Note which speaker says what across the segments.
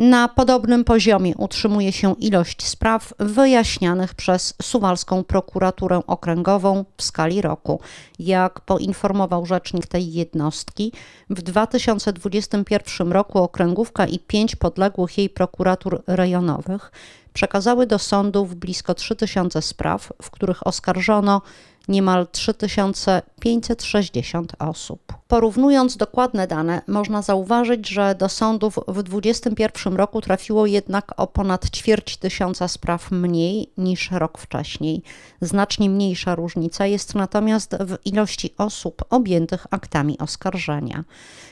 Speaker 1: Na podobnym poziomie utrzymuje się ilość spraw wyjaśnianych przez Suwalską Prokuraturę Okręgową w skali roku. Jak poinformował rzecznik tej jednostki, w 2021 roku okręgówka i pięć podległych jej prokuratur rejonowych przekazały do sądów blisko 3000 spraw, w których oskarżono niemal 3560 osób. Porównując dokładne dane, można zauważyć, że do sądów w 2021 roku trafiło jednak o ponad ćwierć tysiąca spraw mniej niż rok wcześniej. Znacznie mniejsza różnica jest natomiast w ilości osób objętych aktami oskarżenia.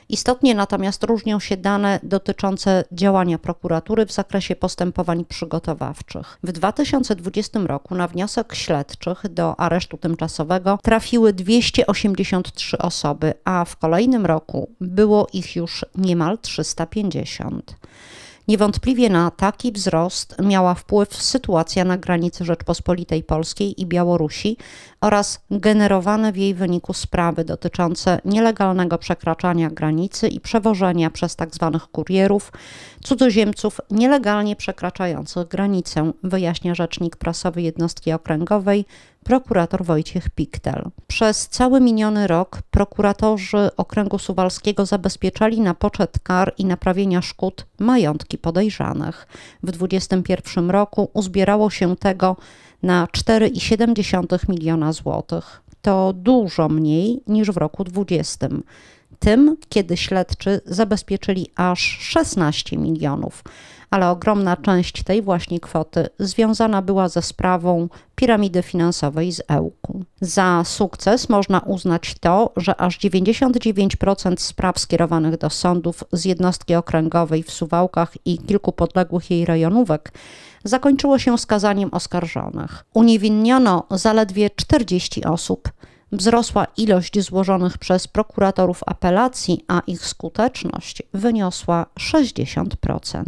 Speaker 1: Istotnie natomiast różnią się dane dotyczące działania prokuratury w zakresie postępowań przygotowawczych. W 2020 roku na wniosek śledczych do aresztu tymczasowego trafiły 283 osoby, a w kolejnym roku było ich już niemal 350. Niewątpliwie na taki wzrost miała wpływ sytuacja na granicy Rzeczpospolitej Polskiej i Białorusi oraz generowane w jej wyniku sprawy dotyczące nielegalnego przekraczania granicy i przewożenia przez tzw. Tak kurierów cudzoziemców nielegalnie przekraczających granicę, wyjaśnia rzecznik prasowy jednostki okręgowej prokurator Wojciech Piktel. Przez cały miniony rok prokuratorzy okręgu suwalskiego zabezpieczali na poczet kar i naprawienia szkód majątki podejrzanych. W 2021 roku uzbierało się tego na 4,7 miliona złotych. To dużo mniej niż w roku 2020 tym, kiedy śledczy zabezpieczyli aż 16 milionów, ale ogromna część tej właśnie kwoty związana była ze sprawą piramidy finansowej z Ełku. Za sukces można uznać to, że aż 99% spraw skierowanych do sądów z jednostki okręgowej w Suwałkach i kilku podległych jej rejonówek zakończyło się skazaniem oskarżonych. Uniewinniono zaledwie 40 osób wzrosła ilość złożonych przez prokuratorów apelacji, a ich skuteczność wyniosła 60%.